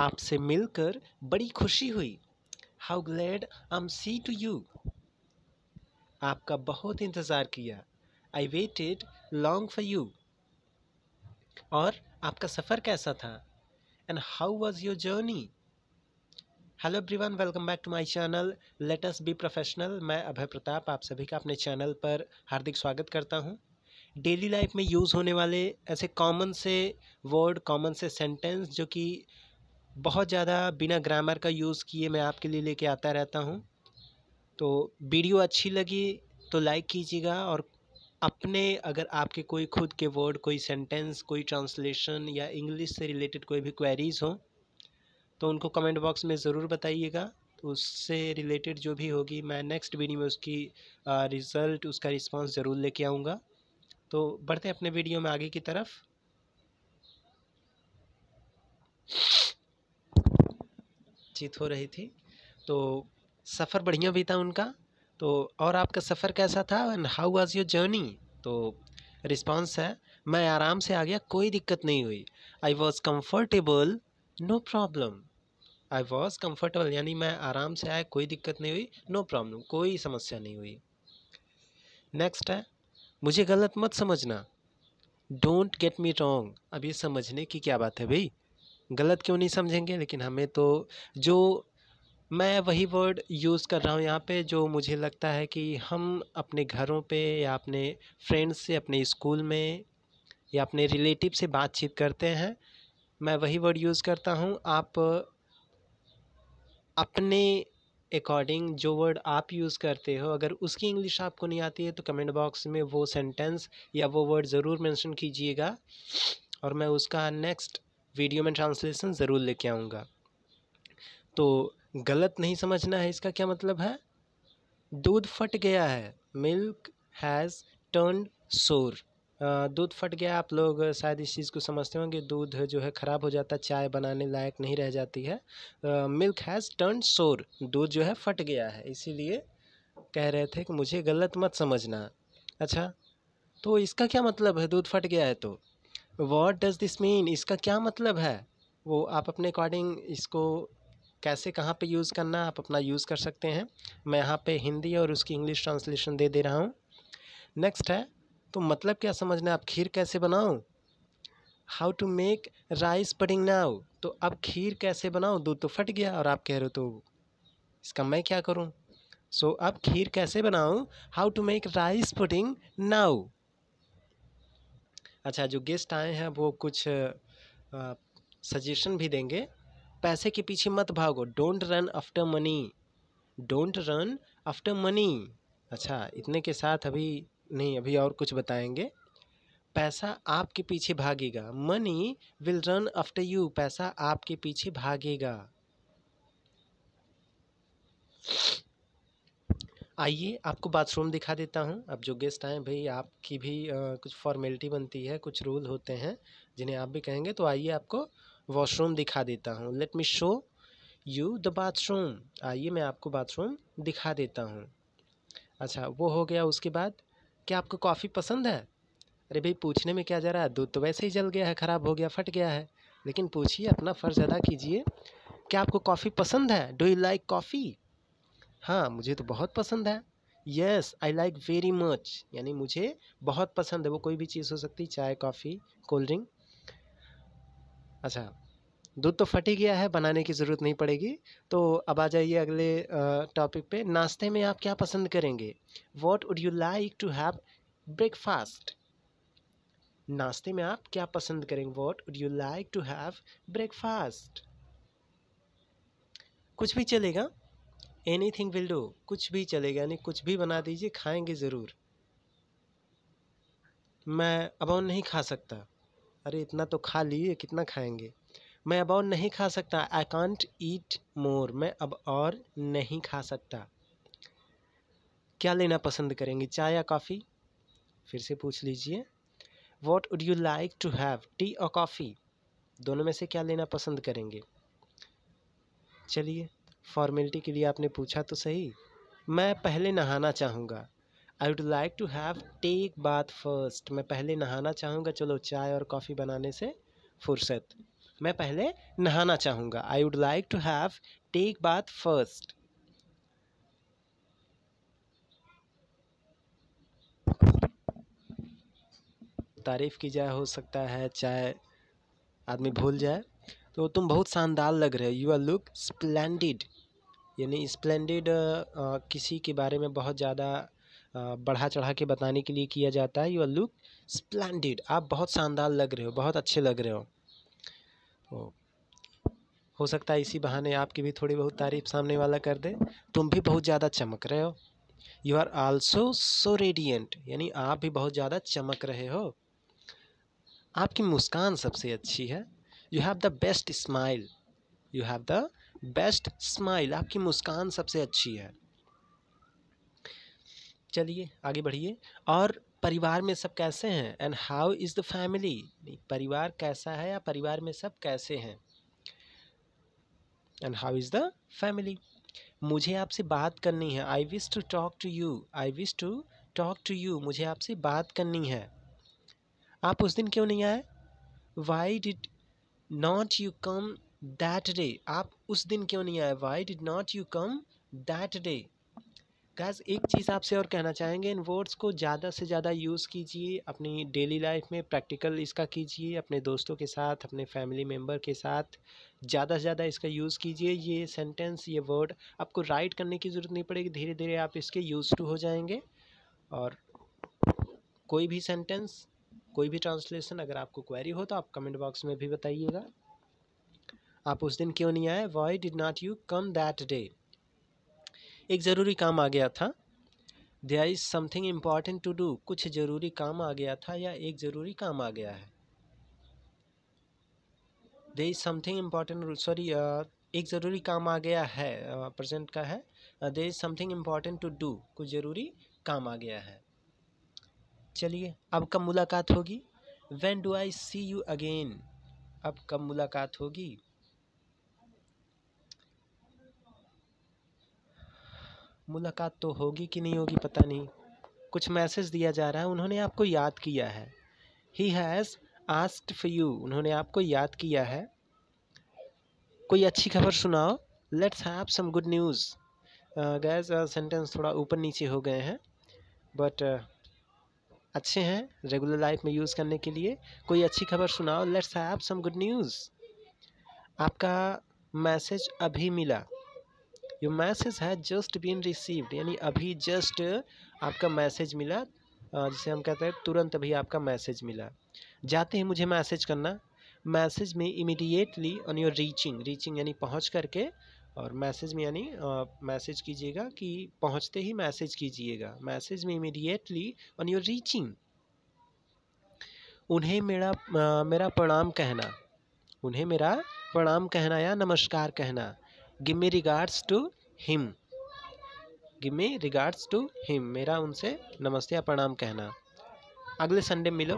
आपसे मिलकर बड़ी खुशी हुई हाउ ग्लैड आम सी टू यू आपका बहुत इंतज़ार किया I waited long for you और आपका सफ़र कैसा था and how was your journey hello everyone welcome back to my channel let us be professional मैं अभय प्रताप आप सभी का अपने चैनल पर हार्दिक स्वागत करता हूँ डेली लाइफ में यूज़ होने वाले ऐसे कॉमन से वर्ड कॉमन से सेंटेंस जो कि बहुत ज़्यादा बिना ग्रामर का यूज़ किए मैं आपके लिए लेके आता रहता हूँ तो वीडियो अच्छी लगी तो लाइक कीजिएगा और अपने अगर आपके कोई खुद के वर्ड कोई सेंटेंस कोई ट्रांसलेशन या इंग्लिश से रिलेटेड कोई भी क्वेरीज हो तो उनको कमेंट बॉक्स में ज़रूर बताइएगा तो उससे रिलेटेड जो भी होगी मैं नेक्स्ट वीडियो में उसकी रिज़ल्ट उसका रिस्पांस ज़रूर लेके आऊँगा तो बढ़ते अपने वीडियो में आगे की तरफ बातचीत हो रही थी तो सफ़र बढ़िया भी था उनका तो और आपका सफ़र कैसा था and how was your journey तो रिस्पॉन्स है मैं आराम से आ गया कोई दिक्कत नहीं हुई I was comfortable no problem I was comfortable यानी मैं आराम से आया कोई दिक्कत नहीं हुई नो no प्रॉब्लम कोई समस्या नहीं हुई नेक्स्ट है मुझे गलत मत समझना डोंट गेट मी रॉन्ग अब ये समझने की क्या बात है भाई गलत क्यों नहीं समझेंगे लेकिन हमें तो जो मैं वही वर्ड यूज़ कर रहा हूँ यहाँ पे जो मुझे लगता है कि हम अपने घरों पे या अपने फ्रेंड्स से अपने स्कूल में या अपने रिलेटिव से बातचीत करते हैं मैं वही वर्ड यूज़ करता हूँ आप अपने अकॉर्डिंग जो वर्ड आप यूज़ करते हो अगर उसकी इंग्लिश आपको नहीं आती है तो कमेंट बॉक्स में वो सेंटेंस या वो वर्ड ज़रूर मैंशन कीजिएगा और मैं उसका नेक्स्ट वीडियो में ट्रांसलेशन ज़रूर लेके आऊँगा तो गलत नहीं समझना है इसका क्या मतलब है दूध फट गया है मिल्क हैज़ टर्न सोर दूध फट गया आप लोग शायद इस चीज़ को समझते होंगे दूध जो है ख़राब हो जाता है चाय बनाने लायक नहीं रह जाती है मिल्क हैज़ टर्न सोर दूध जो है फट गया है इसीलिए कह रहे थे कि मुझे गलत मत समझना अच्छा तो इसका क्या मतलब है दूध फट गया है तो वॉट डज़ दिस मीन इसका क्या मतलब है वो आप अपने अकॉर्डिंग इसको कैसे कहाँ पे यूज़ करना आप अपना यूज़ कर सकते हैं मैं यहाँ पे हिंदी और उसकी इंग्लिश ट्रांसलेशन दे दे रहा हूँ नेक्स्ट है तो मतलब क्या समझना आप खीर कैसे बनाऊँ how to make rice pudding now तो अब खीर कैसे बनाऊँ दूध तो फट गया और आप कह रहे हो तो इसका मैं क्या करूँ सो so, अब खीर कैसे बनाऊँ how to make rice pudding now अच्छा जो गेस्ट आए हैं वो कुछ सजेशन भी देंगे पैसे के पीछे मत भागो don't run after money don't run after money अच्छा इतने के साथ अभी नहीं अभी और कुछ बताएंगे पैसा आपके पीछे भागेगा money will run after you पैसा आपके पीछे भागेगा आइए आपको बाथरूम दिखा देता हूँ अब जो गेस्ट आए भाई आपकी भी आ, कुछ फॉर्मेलिटी बनती है कुछ रूल होते हैं जिन्हें आप भी कहेंगे तो आइए आपको वॉशरूम दिखा देता हूँ let me show you the bathroom आइए मैं आपको बाथरूम दिखा देता हूँ अच्छा वो हो गया उसके बाद क्या आपको कॉफ़ी पसंद है अरे भाई पूछने में क्या जा रहा है दूध तो वैसे ही जल गया है ख़राब हो गया फट गया है लेकिन पूछिए अपना फ़र्ज अदा कीजिए क्या आपको कॉफ़ी पसंद है डू यू लाइक कॉफ़ी हाँ मुझे तो बहुत पसंद है yes I like very much यानी मुझे बहुत पसंद है वो कोई भी चीज़ हो सकती चाय कॉफ़ी कोल्ड ड्रिंक अच्छा दूध तो फट ही गया है बनाने की ज़रूरत नहीं पड़ेगी तो अब आ जाइए अगले टॉपिक पे नाश्ते में आप क्या पसंद करेंगे what would you like to have breakfast नाश्ते में आप क्या पसंद करेंगे what would you like to have breakfast कुछ भी चलेगा एनी थिंग विल डू कुछ भी चलेगा यानी कुछ भी बना दीजिए खाएंगे ज़रूर मैं अबाउन नहीं खा सकता अरे इतना तो खा लिए कितना खाएंगे मैं अबाउन नहीं खा सकता आई कॉन्ट ईट मोर मैं अब और नहीं खा सकता क्या लेना पसंद करेंगे चाय या कॉफ़ी फिर से पूछ लीजिए what would you like to have tea और कॉफ़ी दोनों में से क्या लेना पसंद करेंगे चलिए फॉर्मेलिटी के लिए आपने पूछा तो सही मैं पहले नहाना चाहूँगा I would like to have take bath first मैं पहले नहाना चाहूँगा चलो चाय और कॉफ़ी बनाने से फुर्सत मैं पहले नहाना चाहूँगा I would like to have take bath first तारीफ़ की जाए हो सकता है चाहे आदमी भूल जाए तो तुम बहुत शानदार लग रहे हो यू आर लुक स्प्लेंडिड यानी स्प्लेंडेड किसी के बारे में बहुत ज़्यादा बढ़ा चढ़ा के बताने के लिए किया जाता है यू आर लुक स्प्लेंडेड आप बहुत शानदार लग रहे हो बहुत अच्छे लग रहे हो तो हो सकता है इसी बहाने आपकी भी थोड़ी बहुत तारीफ सामने वाला कर दे तुम भी बहुत ज़्यादा चमक रहे हो you are also so radiant यानी आप भी बहुत ज़्यादा चमक रहे हो आपकी मुस्कान सबसे अच्छी है you have the best smile you have the best smile आपकी मुस्कान सबसे अच्छी है चलिए आगे बढ़िए और परिवार में सब कैसे हैं and how is the family परिवार कैसा है या परिवार में सब कैसे हैं and how is the family मुझे आपसे बात करनी है I wish to talk to you I wish to talk to you मुझे आपसे बात करनी है आप उस दिन क्यों नहीं आए why did not you come that day आप उस दिन क्यों नहीं आए why did not you come that day guess एक चीज़ आपसे और कहना चाहेंगे इन वर्ड्स को ज़्यादा से ज़्यादा यूज़ कीजिए अपनी डेली लाइफ में प्रैक्टिकल इसका कीजिए अपने दोस्तों के साथ अपने फैमिली मेम्बर के साथ ज़्यादा से ज़्यादा इसका यूज़ कीजिए ये सेंटेंस ये वर्ड आपको राइट करने की ज़रूरत नहीं पड़ेगी धीरे धीरे आप इसके यूज़ टू हो जाएंगे और कोई भी सेंटेंस कोई भी ट्रांसलेशन अगर आपको क्वेरी हो तो आप कमेंट बॉक्स में भी बताइएगा आप उस दिन क्यों नहीं आए why did not you come that day एक ज़रूरी काम आ गया था there is something important to do कुछ ज़रूरी काम आ गया था या एक ज़रूरी काम आ गया है there is something important sorry एक ज़रूरी काम आ गया है प्रजेंट uh, का है there is something important to do कुछ ज़रूरी काम आ गया है चलिए अब कब मुलाकात होगी when do I see you again अब कब मुलाकात होगी मुलाकात तो होगी कि नहीं होगी पता नहीं कुछ मैसेज दिया जा रहा है उन्होंने आपको याद किया है he has asked for you उन्होंने आपको याद किया है कोई अच्छी खबर सुनाओ let's have some good news guess sentence थोड़ा ऊपर नीचे हो गए हैं बट uh, अच्छे हैं रेगुलर लाइफ में यूज़ करने के लिए कोई अच्छी खबर सुनाओ let's have some good news आपका मैसेज अभी मिला योर मैसेज है जस्ट बीन रिसीव्ड यानी अभी जस्ट आपका मैसेज मिला जिसे हम कहते हैं तुरंत अभी आपका मैसेज मिला जाते ही मुझे मैसेज करना मैसेज में immediately on your reaching reaching यानी पहुंच करके और मैसेज में यानी मैसेज कीजिएगा कि पहुंचते ही मैसेज कीजिएगा मैसेज में इमीडिएटली ऑन योर रीचिंग उन्हें मेरा आ, मेरा प्रणाम कहना उन्हें मेरा प्रणाम कहना या नमस्कार कहना give me regards to him give me regards to him मेरा उनसे नमस्ते या प्रणाम कहना अगले संडे मिलो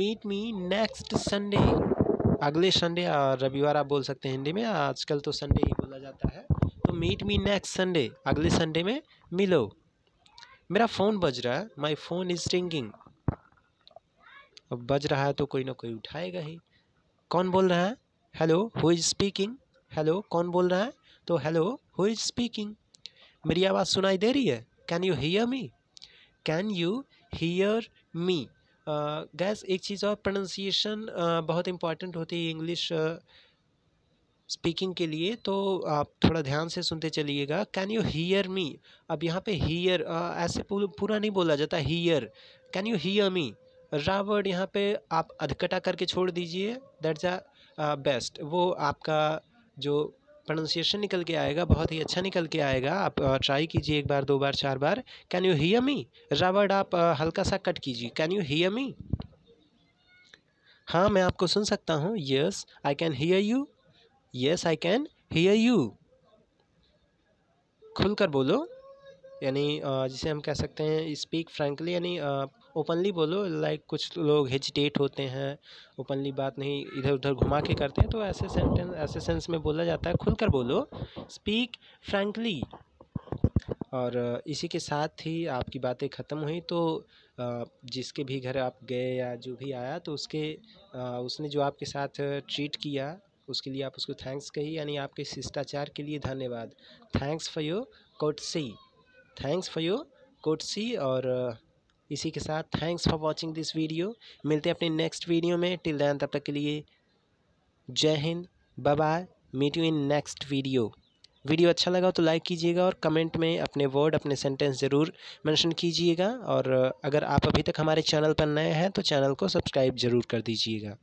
मीट मी नेक्स्ट संडे अगले संडे और रविवार आप बोल सकते हैं हिंदी में आजकल तो संडे ही बोला जाता है तो मीट मी नेक्स्ट संडे अगले संडे में मिलो मेरा फ़ोन बज रहा है माई फ़ोन इज़ रिंगिंग अब बज रहा है तो कोई ना कोई उठाएगा ही कौन बोल रहा है hello who is speaking hello कौन बोल रहा है तो हेलो हु इज स्पीकिंग मेरी आवाज़ सुनाई दे रही है can you hear me can you hear me guess एक चीज़ और प्रोनाउंसिएशन uh, बहुत इंपॉर्टेंट होती है इंग्लिश स्पीकिंग uh, के लिए तो आप थोड़ा ध्यान से सुनते चलिएगा कैन यू हीयर मी अब यहाँ पे हीयर uh, ऐसे पूरा नहीं बोला जाता hear can you hear me raw word यहाँ पे आप अधकटा करके छोड़ दीजिए दैट्स अ बेस्ट वो आपका जो प्रोनाउंसिएशन निकल के आएगा बहुत ही अच्छा निकल के आएगा आप ट्राई कीजिए एक बार दो बार चार बार can you hear me raw word आप हल्का सा कट कीजिए कैन यू हियर मी हाँ मैं आपको सुन सकता हूँ yes I can hear you yes I can hear you खुलकर बोलो यानी जिसे हम कह सकते हैं स्पीक फ्रेंकली यानी ओपनली बोलो लाइक कुछ लोग हेजिटेट होते हैं ओपनली बात नहीं इधर उधर घुमा के करते हैं तो ऐसे सेंटेंस ऐसे सेंस में बोला जाता है खुलकर बोलो स्पीक फ्रैंकली और इसी के साथ ही आपकी बातें ख़त्म हुई तो जिसके भी घर आप गए या जो भी आया तो उसके उसने जो आपके साथ ट्रीट किया उसके लिए आप उसको थैंक्स कही यानी आपके शिष्टाचार के लिए धन्यवाद thanks for your courtesy thanks for your courtesy और इसी के साथ thanks for watching this video मिलते हैं अपने नेक्स्ट वीडियो में टिल दैन तब तक के लिए जय हिंद bye meet you in next video video अच्छा लगा तो लाइक कीजिएगा और कमेंट में अपने वर्ड अपने सेंटेंस ज़रूर मेंशन कीजिएगा और अगर आप अभी तक हमारे चैनल पर नए हैं तो चैनल को सब्सक्राइब ज़रूर कर दीजिएगा